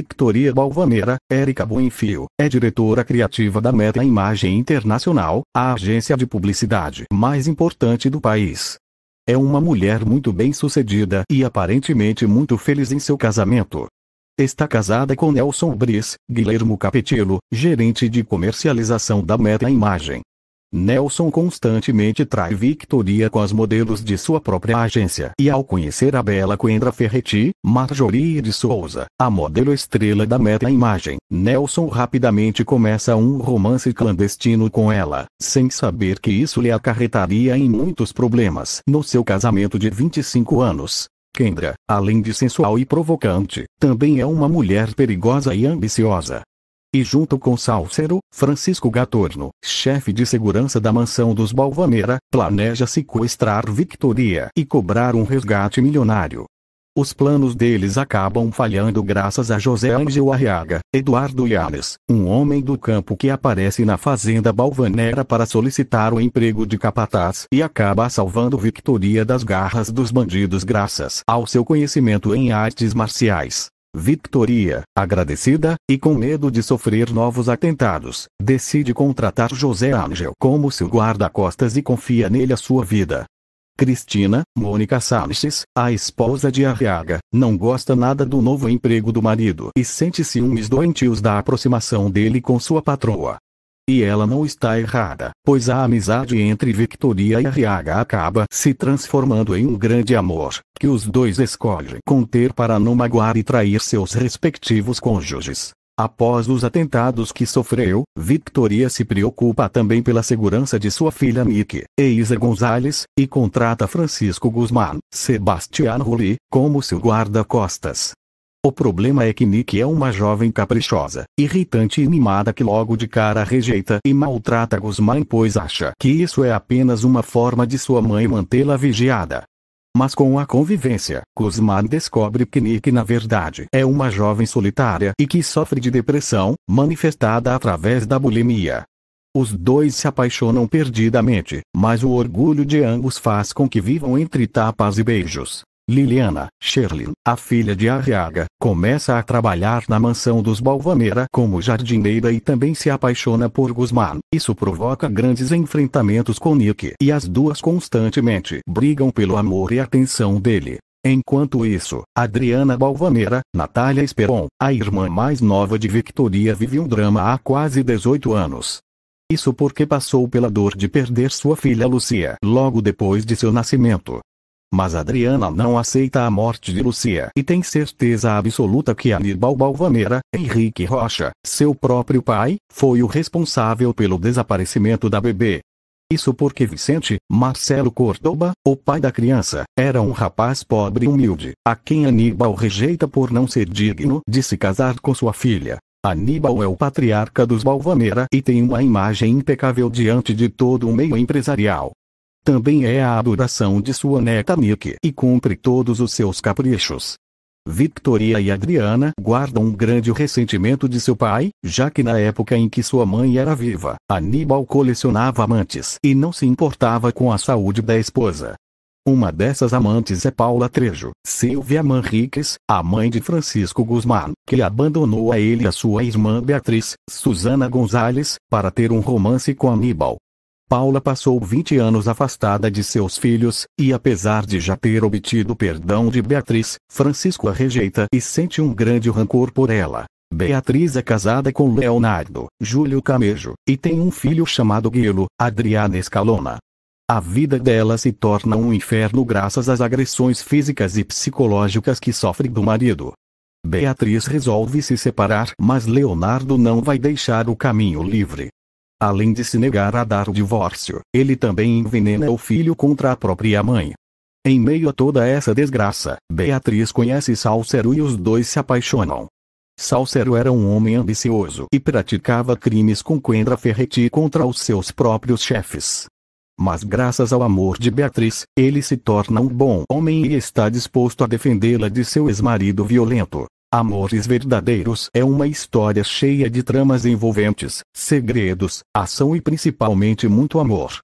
Victoria Balvanera, Érica Buenfio, é diretora criativa da Meta Imagem Internacional, a agência de publicidade mais importante do país. É uma mulher muito bem sucedida e aparentemente muito feliz em seu casamento. Está casada com Nelson Briz, Guilhermo Capetilo, gerente de comercialização da Meta Imagem. Nelson constantemente trai Victoria com as modelos de sua própria agência. E ao conhecer a bela Coendra Ferretti, Marjorie de Souza, a modelo estrela da Meta Imagem, Nelson rapidamente começa um romance clandestino com ela, sem saber que isso lhe acarretaria em muitos problemas no seu casamento de 25 anos. Kendra, além de sensual e provocante, também é uma mulher perigosa e ambiciosa, e junto com Salcero, Francisco Gatorno, chefe de segurança da mansão dos Balvanera, planeja sequestrar Victoria e cobrar um resgate milionário. Os planos deles acabam falhando graças a José Angel Arriaga, Eduardo Yanes, um homem do campo que aparece na fazenda Balvanera para solicitar o emprego de capataz e acaba salvando Victoria das garras dos bandidos graças ao seu conhecimento em artes marciais. Victoria, agradecida, e com medo de sofrer novos atentados, decide contratar José Ángel como seu guarda-costas e confia nele a sua vida. Cristina, Mônica Sanches, a esposa de Arriaga, não gosta nada do novo emprego do marido e sente ciúmes doentios da aproximação dele com sua patroa. E ela não está errada, pois a amizade entre Victoria e RH acaba se transformando em um grande amor, que os dois escolhem conter para não magoar e trair seus respectivos cônjuges. Após os atentados que sofreu, Victoria se preocupa também pela segurança de sua filha Nick, Eiza Gonzalez, e contrata Francisco Guzmán, Sebastián Rulli, como seu guarda-costas. O problema é que Nick é uma jovem caprichosa, irritante e mimada que logo de cara rejeita e maltrata Guzmán pois acha que isso é apenas uma forma de sua mãe mantê-la vigiada. Mas com a convivência, Guzmán descobre que Nick na verdade é uma jovem solitária e que sofre de depressão, manifestada através da bulimia. Os dois se apaixonam perdidamente, mas o orgulho de ambos faz com que vivam entre tapas e beijos. Liliana, Sherlin, a filha de Arriaga, começa a trabalhar na mansão dos Balvanera como jardineira e também se apaixona por Guzman. Isso provoca grandes enfrentamentos com Nick e as duas constantemente brigam pelo amor e atenção dele. Enquanto isso, Adriana Balvanera, Natália Esperon, a irmã mais nova de Victoria vive um drama há quase 18 anos. Isso porque passou pela dor de perder sua filha Lucia logo depois de seu nascimento. Mas Adriana não aceita a morte de Lucia e tem certeza absoluta que Aníbal Balvanera, Henrique Rocha, seu próprio pai, foi o responsável pelo desaparecimento da bebê. Isso porque Vicente, Marcelo Cordoba, o pai da criança, era um rapaz pobre e humilde, a quem Aníbal rejeita por não ser digno de se casar com sua filha. Aníbal é o patriarca dos Balvanera e tem uma imagem impecável diante de todo o meio empresarial também é a adoração de sua neta Nick e cumpre todos os seus caprichos. Victoria e Adriana guardam um grande ressentimento de seu pai, já que na época em que sua mãe era viva, Aníbal colecionava amantes e não se importava com a saúde da esposa. Uma dessas amantes é Paula Trejo, Silvia Manriquez, a mãe de Francisco Guzmán, que abandonou a ele a sua irmã Beatriz, Susana Gonzalez, para ter um romance com Aníbal, Paula passou 20 anos afastada de seus filhos, e apesar de já ter obtido perdão de Beatriz, Francisco a rejeita e sente um grande rancor por ela. Beatriz é casada com Leonardo, Júlio Camejo, e tem um filho chamado Guilo, Adriana Escalona. A vida dela se torna um inferno graças às agressões físicas e psicológicas que sofre do marido. Beatriz resolve se separar, mas Leonardo não vai deixar o caminho livre. Além de se negar a dar o divórcio, ele também envenena o filho contra a própria mãe. Em meio a toda essa desgraça, Beatriz conhece Salcero e os dois se apaixonam. Salcero era um homem ambicioso e praticava crimes com Quendra Ferretti contra os seus próprios chefes. Mas graças ao amor de Beatriz, ele se torna um bom homem e está disposto a defendê-la de seu ex-marido violento. Amores Verdadeiros é uma história cheia de tramas envolventes, segredos, ação e principalmente muito amor.